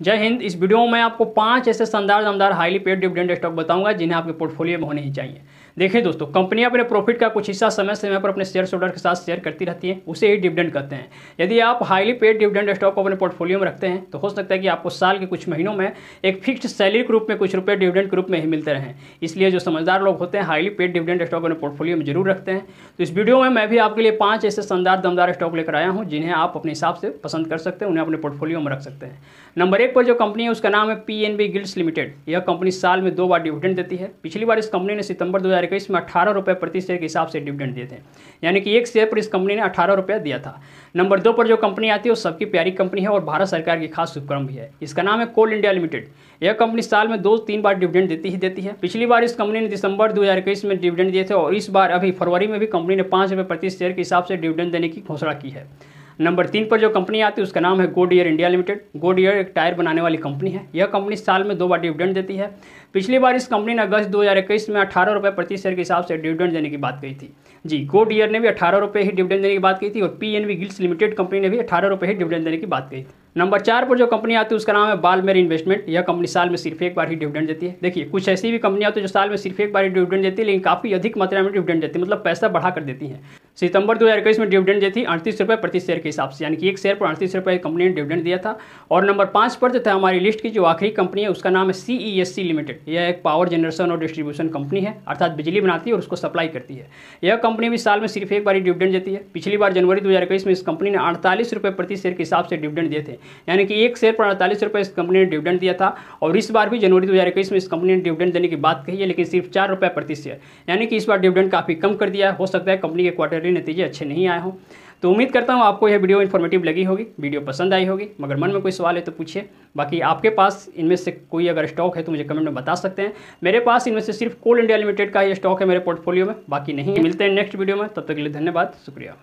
जय हिंद इस वीडियो में मैं आपको पांच ऐसे शानदार दमदार हाईली पेड डिविडेंड स्टॉक बताऊंगा जिन्हें आपके पोर्टफोलियो में होने ही चाहिए देखिए दोस्तों कंपनी अपने प्रॉफिट का कुछ हिस्सा समय समय पर अपने शेयर होल्डर के साथ शेयर करती रहती है उसे ही डिविडेंड कहते हैं यदि आप हाईली पेड डिविडेंड स्टॉक अपने पोर्टफोलियो में रखते हैं तो हो सकता है कि आपको साल के कुछ महीनों में एक फिक्स सैलरी के रूप में कुछ रुपये डिविडेंड के रूप में ही मिलते रहे इसलिए जो समझदार लोग होते हैं हाईली पेड डिविडेंड स्टॉक अपने पोर्टफोलियो में जरूर रखते हैं तो इस वीडियो में मैं भी आपके लिए पाँच ऐसे शानदार दमदार स्टॉक लेकर आया हूँ जिन्हें आप अपने हिसाब से पसंद कर सकते हैं उन्हें अपने पोर्टफोलियो में रख सकते हैं नंबर एक पर जो कंपनी है उसका नाम है पी एन गिल्ड्स लिमिटेड यह कंपनी साल में दो बार डिविडेंड देती है पिछली बार इस कंपनी ने सितंबर 2021 में अठारह रुपये प्रति शेयर के हिसाब से डिविडेंड दिए थे यानी कि एक शेयर पर इस कंपनी ने अठारह रुपया दिया था नंबर दो पर जो कंपनी आती है वो सबकी प्यारी कंपनी है और भारत सरकार की खास उपक्रम भी है इसका नाम है कोल इंडिया लिमिटेड यह कंपनी साल में दो तीन बार डिविडेंड देती ही देती है पिछली बार इस कंपनी ने दिसंबर दो में डिविडेंड दिए थे और इस बार अभी फरवरी में भी कंपनी ने पाँच प्रति शेयर के हिसाब से डिविडेंड देने की घोषणा की है नंबर तीन पर जो कंपनी आती है उसका नाम है Goodyear India limited Goodyear एक टायर बनाने वाली कंपनी है यह कंपनी साल में दो बार डिविडेंड देती है पिछली बार इस कंपनी ने अगस्त 2021 में अठारह रुपये प्रति शेयर के हिसाब से डिविडेंड देने की बात कही थी जी गोड ईयर ने भी अठारह रुपये ही डिविडेंड देने की बात कही थी और P N B gilts limited company ने भी अठारह रुपये ही डिविडेंड देने की बात कही थी नंबर चार पर जो कंपनी आती है उसका नाम है बालमेर इन्वेस्टमेंट यह कंपनी साल में सिर्फ एक बार ही डिविडेंड देती है देखिए कुछ ऐसी भी कंपनी आती है जो साल में सिर्फ एक बार ही डिविडेंड देती है लेकिन काफ़ी अधिक मात्रा में डिविडेंड देती है मतलब पैसा बढ़ा कर देती है सितंबर 2021 में डिविडेंड दी थी अड़तीस रुपये प्रति शेयर के हिसाब से यानी कि एक शेयर पर अड़तीस रुपये कंपनी ने डिविडेंड दिया था और नंबर पाँच पर जो था हमारी लिस्ट की जो आखिरी कंपनी है उसका नाम है सी ई एस सी लिमिटेड यह एक पावर जनरेशन और डिस्ट्रीब्यूशन कंपनी है अर्थात बिजली बनाती है और उसको सप्लाई करती है यह कंपनी भी साल में सिर्फ एक बार डिविडेंड देती है पिछली बार जनवरी दो में इस कंपनी ने अड़तालीस रुपये प्रति शेयर के हिसाब से डिविडेंड दिए थे यानी कि एक शेयर पर अड़तालीस रुपये इस कंपनी ने डिविडेंड दिया था और इस बार भी जनवरी दो में इस कंपनी ने डिविडेंड देने की बात कही है लेकिन सिर्फ चार रुपये प्रति शेयर यानी कि इस बार डिविडेंड काफ़ी कम कर दिया हो सकता है कंपनी के क्वार्टर रिलेटेड नतीजे अच्छे नहीं आए हों तो उम्मीद करता हूँ आपको यह वीडियो इन्फॉर्मेटिव लगी होगी वीडियो पसंद आई होगी मगर मन में कोई सवाल है तो पूछिए बाकी आपके पास इनमें से कोई अगर स्टॉक है तो मुझे कमेंट में बता सकते हैं मेरे पास इनमें से सिर्फ कोल इंडिया लिमिटेड का ही स्टॉक है मेरे पोर्टफोलियो में बाकी नहीं मिलते हैं नेक्स्ट वीडियो में तब तक के लिए धन्यवाद शुक्रिया